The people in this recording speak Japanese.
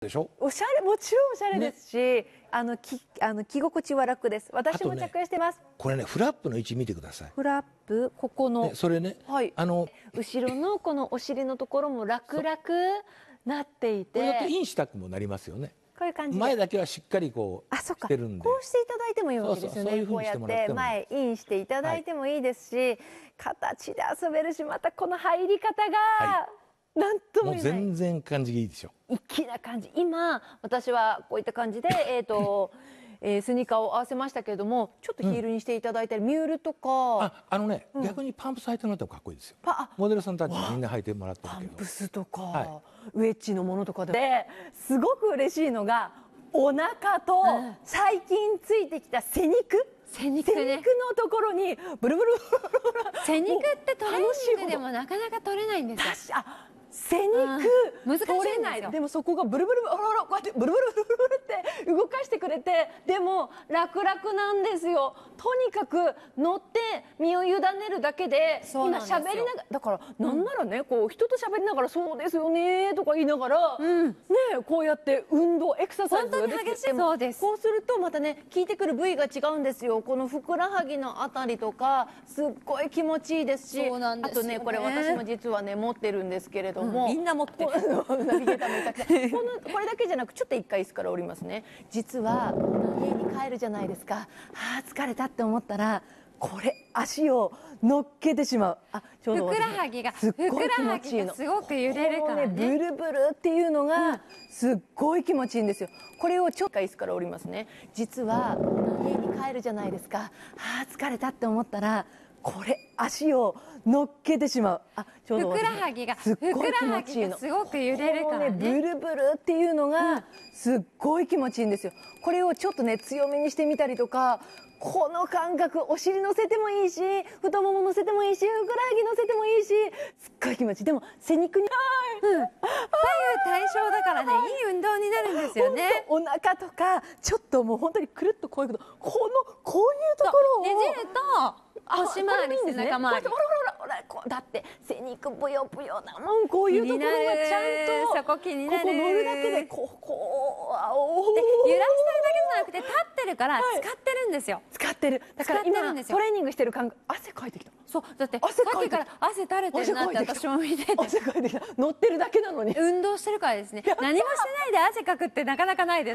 でしょおしゃれもちろんおしゃれですし、ね、あのきあの着心地は楽です私も着用してます、ね、これねフラップの位置見てくださいフラップここの、ね、それね、はい、あの後ろのこのお尻のところも楽楽なっていてこれだとインしたくもなりますよねこういう感じ前だけはしっかりこうあそっかこうしていただいてもいいわけですよねこうやって前インしていただいてもいいですし、はい、形で遊べるしまたこの入り方が、はいなんともう全然感じがいいでしょ粋な感じ今私はこういった感じで えーと、えースニーカーを合わせましたけれどもちょっとヒールにしていただいたり、ミュールとかああのね、逆にパンプス履いてもらった方かっこいいですよパモデルさんたちみんな履いてもらってるパンプスとか、はウェッジのものとかでですごく嬉しいのがお腹と最近ついてきた背肉背肉ねのところにブルブル背肉ってトレーニングでもなかなか取れないんですよあ背肉、うん、難しいないでもそこがブルブルブルこうやってブルブルブルブルって動かしてくれてでも楽々なんですよとにかく乗って身を委ねるだけで今しゃべりながらだからなんならね、こう人と喋りながら「そうですよね」とか言いながら、ねこうやって運動エクササイズができてそうですこうするとまたね効いてくる部位が違うんですよこのふくらはぎのあたりとかすっごい気持ちいいですし、あとねこれ私も実はね持ってるんですけれども、も、みんな持ってるナビゲーターく このこれだけじゃなくちょっと一回椅子から降りますね実は家に帰るじゃないですかあ疲れたって思ったらこれ足を乗っけてしまうあちょうどふくらはぎがすっごい気持ちいいのすごく揺れるからねブルブルっていうのがすっごい気持ちいいんですよこれをちょっと椅子から降りますね実は家に帰るじゃないですかあ疲れたって思ったらこれ足を乗っけてしまうあちょうどふくらはぎがすっごい気持ちいいのすごく揺れるからねブルブルっていうのがすっごい気持ちいいんですよこれをちょっとね強めにしてみたりとかこの感覚お尻乗せてもいいし太もも乗せてもいいしふくらはぎ乗せてもいいしすっごい気持ちいいでも背肉に、うん、左右対称だからねいい運動になるんですよねお腹とかちょっともう本当にくるっとこういうことこのこういうところをねじると腰回り、背中回り。ほらほらほら、だって背肉ぶよぶよなもん、こういうところがちゃんと。そこ気になる。ここ乗るだけで、ここ、あお。で揺らしてるだけじゃなくて、立ってるから、使ってるんですよ。使ってる。だから今、トレーニングしてる感覚、汗かいてきた。そう、だって、汗さっきから汗垂れてるなって、私も見てて。汗かいてきた。乗ってるだけなのに。運動してるからですね。何もしてないで汗かくって、なかなかないです。